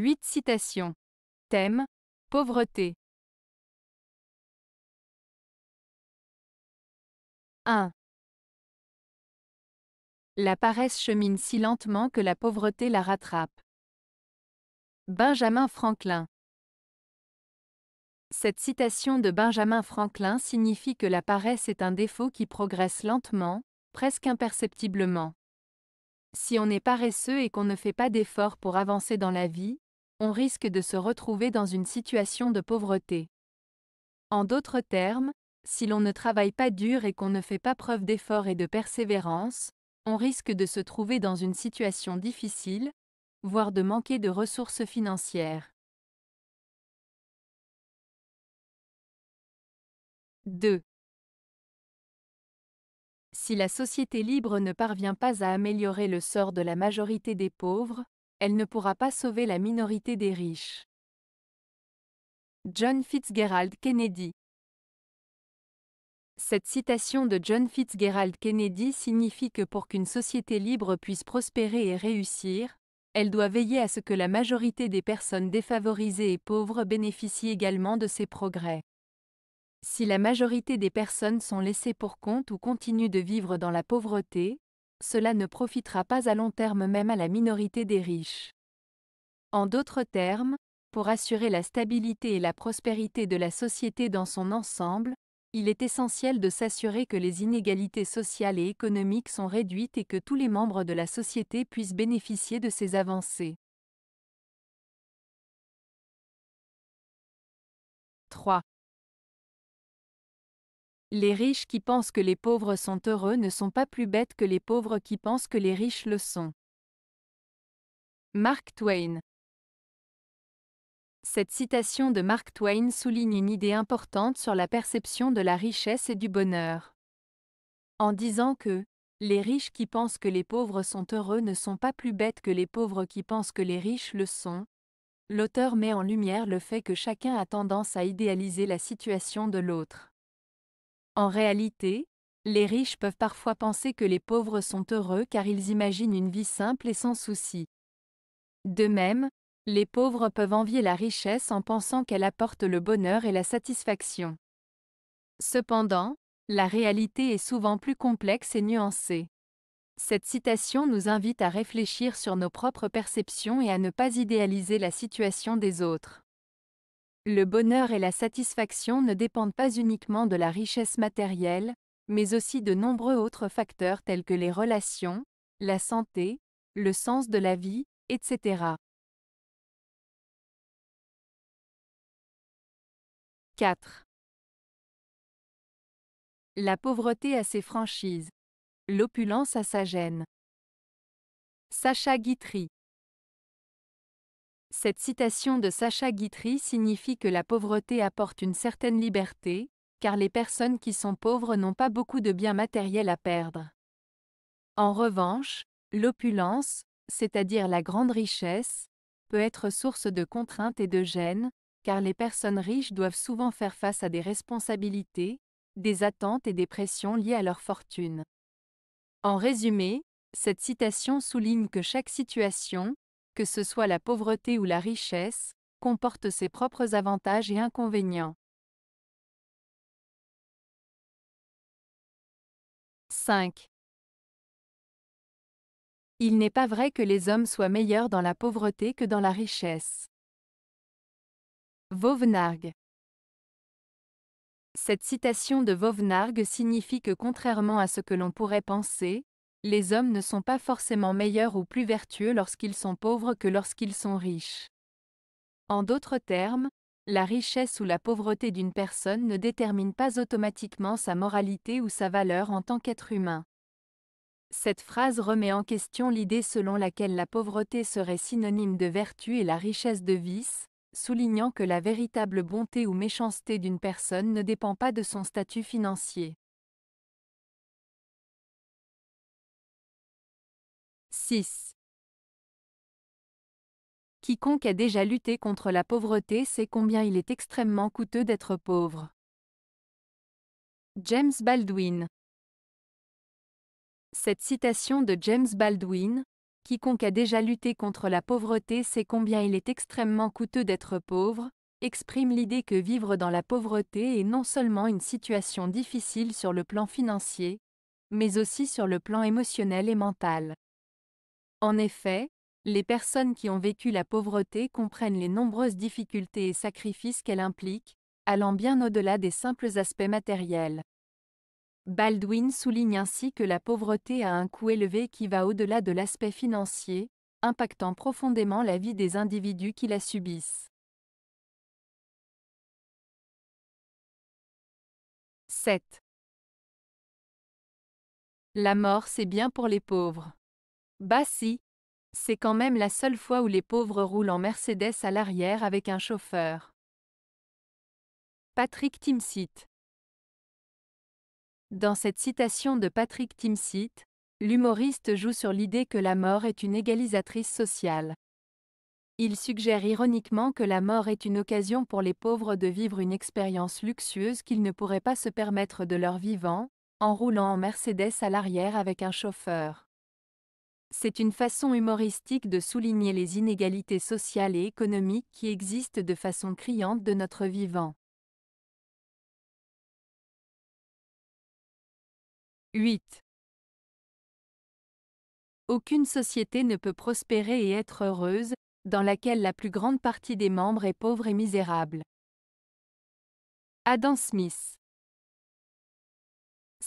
8 citations. Thème Pauvreté. 1. La paresse chemine si lentement que la pauvreté la rattrape. Benjamin Franklin. Cette citation de Benjamin Franklin signifie que la paresse est un défaut qui progresse lentement, presque imperceptiblement. Si on est paresseux et qu'on ne fait pas d'efforts pour avancer dans la vie, on risque de se retrouver dans une situation de pauvreté. En d'autres termes, si l'on ne travaille pas dur et qu'on ne fait pas preuve d'effort et de persévérance, on risque de se trouver dans une situation difficile, voire de manquer de ressources financières. 2. Si la société libre ne parvient pas à améliorer le sort de la majorité des pauvres, elle ne pourra pas sauver la minorité des riches. John Fitzgerald Kennedy Cette citation de John Fitzgerald Kennedy signifie que pour qu'une société libre puisse prospérer et réussir, elle doit veiller à ce que la majorité des personnes défavorisées et pauvres bénéficient également de ses progrès. Si la majorité des personnes sont laissées pour compte ou continuent de vivre dans la pauvreté, cela ne profitera pas à long terme même à la minorité des riches. En d'autres termes, pour assurer la stabilité et la prospérité de la société dans son ensemble, il est essentiel de s'assurer que les inégalités sociales et économiques sont réduites et que tous les membres de la société puissent bénéficier de ces avancées. 3. Les riches qui pensent que les pauvres sont heureux ne sont pas plus bêtes que les pauvres qui pensent que les riches le sont. Mark Twain Cette citation de Mark Twain souligne une idée importante sur la perception de la richesse et du bonheur. En disant que les riches qui pensent que les pauvres sont heureux ne sont pas plus bêtes que les pauvres qui pensent que les riches le sont, l'auteur met en lumière le fait que chacun a tendance à idéaliser la situation de l'autre. En réalité, les riches peuvent parfois penser que les pauvres sont heureux car ils imaginent une vie simple et sans soucis. De même, les pauvres peuvent envier la richesse en pensant qu'elle apporte le bonheur et la satisfaction. Cependant, la réalité est souvent plus complexe et nuancée. Cette citation nous invite à réfléchir sur nos propres perceptions et à ne pas idéaliser la situation des autres. Le bonheur et la satisfaction ne dépendent pas uniquement de la richesse matérielle, mais aussi de nombreux autres facteurs tels que les relations, la santé, le sens de la vie, etc. 4. La pauvreté a ses franchises. L'opulence a sa gêne. Sacha Guitry cette citation de Sacha Guitry signifie que la pauvreté apporte une certaine liberté, car les personnes qui sont pauvres n'ont pas beaucoup de biens matériels à perdre. En revanche, l'opulence, c'est-à-dire la grande richesse, peut être source de contraintes et de gênes, car les personnes riches doivent souvent faire face à des responsabilités, des attentes et des pressions liées à leur fortune. En résumé, cette citation souligne que chaque situation, que ce soit la pauvreté ou la richesse, comporte ses propres avantages et inconvénients. 5. Il n'est pas vrai que les hommes soient meilleurs dans la pauvreté que dans la richesse. Vauvenargue. Cette citation de Vauvenargue signifie que contrairement à ce que l'on pourrait penser, les hommes ne sont pas forcément meilleurs ou plus vertueux lorsqu'ils sont pauvres que lorsqu'ils sont riches. En d'autres termes, la richesse ou la pauvreté d'une personne ne détermine pas automatiquement sa moralité ou sa valeur en tant qu'être humain. Cette phrase remet en question l'idée selon laquelle la pauvreté serait synonyme de vertu et la richesse de vice, soulignant que la véritable bonté ou méchanceté d'une personne ne dépend pas de son statut financier. 6. Quiconque a déjà lutté contre la pauvreté sait combien il est extrêmement coûteux d'être pauvre. James Baldwin Cette citation de James Baldwin, Quiconque a déjà lutté contre la pauvreté sait combien il est extrêmement coûteux d'être pauvre, exprime l'idée que vivre dans la pauvreté est non seulement une situation difficile sur le plan financier, mais aussi sur le plan émotionnel et mental. En effet, les personnes qui ont vécu la pauvreté comprennent les nombreuses difficultés et sacrifices qu'elle implique, allant bien au-delà des simples aspects matériels. Baldwin souligne ainsi que la pauvreté a un coût élevé qui va au-delà de l'aspect financier, impactant profondément la vie des individus qui la subissent. 7. La mort c'est bien pour les pauvres. Bah si. C'est quand même la seule fois où les pauvres roulent en Mercedes à l'arrière avec un chauffeur. Patrick Timsit Dans cette citation de Patrick Timsit, l'humoriste joue sur l'idée que la mort est une égalisatrice sociale. Il suggère ironiquement que la mort est une occasion pour les pauvres de vivre une expérience luxueuse qu'ils ne pourraient pas se permettre de leur vivant, en roulant en Mercedes à l'arrière avec un chauffeur. C'est une façon humoristique de souligner les inégalités sociales et économiques qui existent de façon criante de notre vivant. 8. Aucune société ne peut prospérer et être heureuse, dans laquelle la plus grande partie des membres est pauvre et misérable. Adam Smith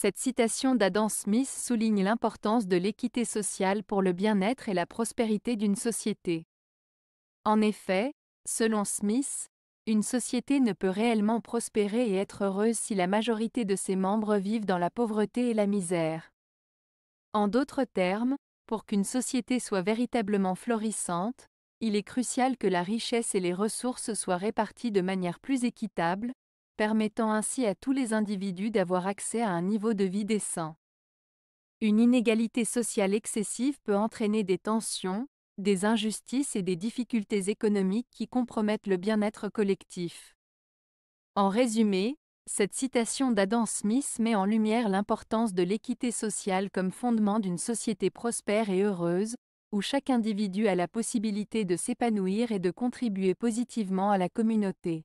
cette citation d'Adam Smith souligne l'importance de l'équité sociale pour le bien-être et la prospérité d'une société. En effet, selon Smith, une société ne peut réellement prospérer et être heureuse si la majorité de ses membres vivent dans la pauvreté et la misère. En d'autres termes, pour qu'une société soit véritablement florissante, il est crucial que la richesse et les ressources soient réparties de manière plus équitable, permettant ainsi à tous les individus d'avoir accès à un niveau de vie décent. Une inégalité sociale excessive peut entraîner des tensions, des injustices et des difficultés économiques qui compromettent le bien-être collectif. En résumé, cette citation d'Adam Smith met en lumière l'importance de l'équité sociale comme fondement d'une société prospère et heureuse, où chaque individu a la possibilité de s'épanouir et de contribuer positivement à la communauté.